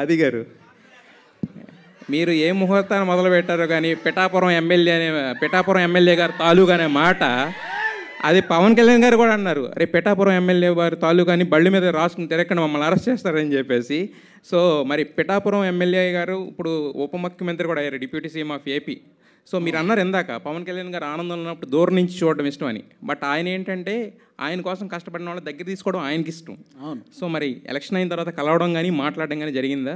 ఆది గారు మీరు ఏ ముహూర్తాన్ని మొదలు పెట్టారో కానీ పిఠాపురం ఎమ్మెల్యే అనే పిఠాపురం ఎమ్మెల్యే గారు తాలూకా అనే మాట అది పవన్ కళ్యాణ్ గారు కూడా అన్నారు అరే పిఠాపురం ఎమ్మెల్యే వారి తాలూకాని బళ్ళు మీద రాసుకుని తిరగకుండా మమ్మల్ని అరెస్ట్ చేస్తారని చెప్పేసి సో మరి పిఠాపురం ఎమ్మెల్యే గారు ఇప్పుడు ఉప ముఖ్యమంత్రి కూడా అయ్యారు deputy CM of AP so మీరు అన్నారు ఇందాక పవన్ కళ్యాణ్ గారు ఆనందం ఉన్నప్పుడు దూరం నుంచి చూడడం ఇష్టం అని బట్ ఆయన ఏంటంటే ఆయన కోసం కష్టపడిన వాళ్ళ దగ్గర తీసుకోవడం ఆయనకి ఇష్టం సో మరి ఎలక్షన్ అయిన తర్వాత కలవడం కానీ మాట్లాడడం కానీ జరిగిందా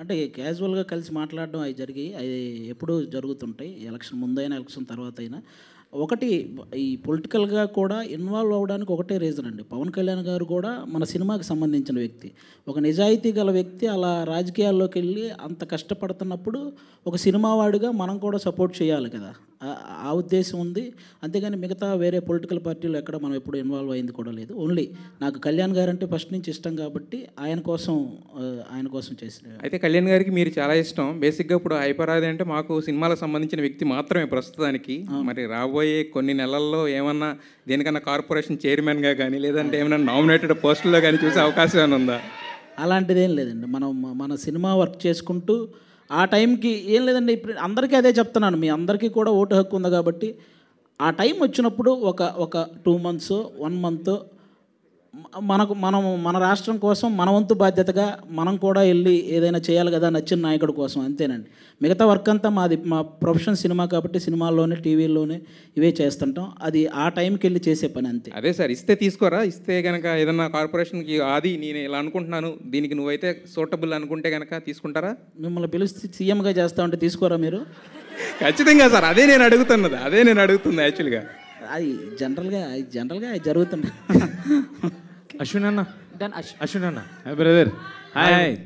అంటే క్యాజువల్గా కలిసి మాట్లాడడం అవి జరిగి అవి ఎప్పుడూ జరుగుతుంటాయి ఎలక్షన్ ముందైనా ఎలక్షన్ తర్వాత అయినా ఒకటి ఈ పొలిటికల్గా కూడా ఇన్వాల్వ్ అవ్వడానికి ఒకటే రీజన్ అండి పవన్ కళ్యాణ్ గారు కూడా మన సినిమాకి సంబంధించిన వ్యక్తి ఒక నిజాయితీ గల వ్యక్తి అలా రాజకీయాల్లోకి వెళ్ళి అంత కష్టపడుతున్నప్పుడు ఒక సినిమా వాడిగా మనం కూడా సపోర్ట్ చేయాలి కదా ఆ ఉద్దేశం ఉంది అంతేగాని మిగతా వేరే పొలిటికల్ పార్టీలు ఎక్కడ మనం ఎప్పుడు ఇన్వాల్వ్ అయింది కూడా లేదు ఓన్లీ నాకు కళ్యాణ్ గారు అంటే ఫస్ట్ నుంచి ఇష్టం కాబట్టి ఆయన కోసం ఆయన కోసం చేసిన అయితే కళ్యాణ్ గారికి మీరు చాలా ఇష్టం బేసిక్గా ఇప్పుడు హైపరాది అంటే మాకు సినిమాలకు సంబంధించిన వ్యక్తి మాత్రమే ప్రస్తుతానికి మరి రాబోయే కొన్ని నెలల్లో ఏమన్నా దేనికన్నా కార్పొరేషన్ చైర్మన్గా కానీ లేదంటే ఏమైనా నామినేటెడ్ పోస్టుల్లో కానీ చూసే అవకాశం ఏమైనా ఉందా అలాంటిదేం లేదండి మనం మన సినిమా వర్క్ చేసుకుంటూ ఆ టైంకి ఏం లేదండి అందరికీ అదే చెప్తున్నాను మీ అందరికీ కూడా ఓటు హక్కు ఉంది కాబట్టి ఆ టైం వచ్చినప్పుడు ఒక ఒక టూ మంత్స్ వన్ మంత్ మనకు మనం మన రాష్ట్రం కోసం మన వంతు బాధ్యతగా మనం కూడా వెళ్ళి ఏదైనా చేయాలి కదా నచ్చిన నాయకుడి కోసం అంతేనండి మిగతా వర్క్ అంతా మాది మా ప్రొఫెషన్ సినిమా కాబట్టి సినిమాల్లోనే టీవీల్లోనే ఇవే చేస్తుంటాం అది ఆ టైంకి వెళ్ళి చేసే పని అంతే అదే సార్ ఇస్తే తీసుకోరా ఇస్తే కనుక ఏదన్నా కార్పొరేషన్కి అది నేను ఇలా అనుకుంటున్నాను దీనికి నువ్వైతే సూటబుల్ అనుకుంటే కనుక తీసుకుంటారా మిమ్మల్ని పిలిస్తే సీఎంగా చేస్తా ఉంటే తీసుకోరా మీరు ఖచ్చితంగా సార్ అదే నేను అడుగుతున్నది అదే నేను అడుగుతుంది యాక్చువల్గా అది జనరల్గా జనరల్గా జరుగుతుంది అశ్విన్ అన్న అశ్విన్ అన్న బ్రదర్ హాయ్ హాయ్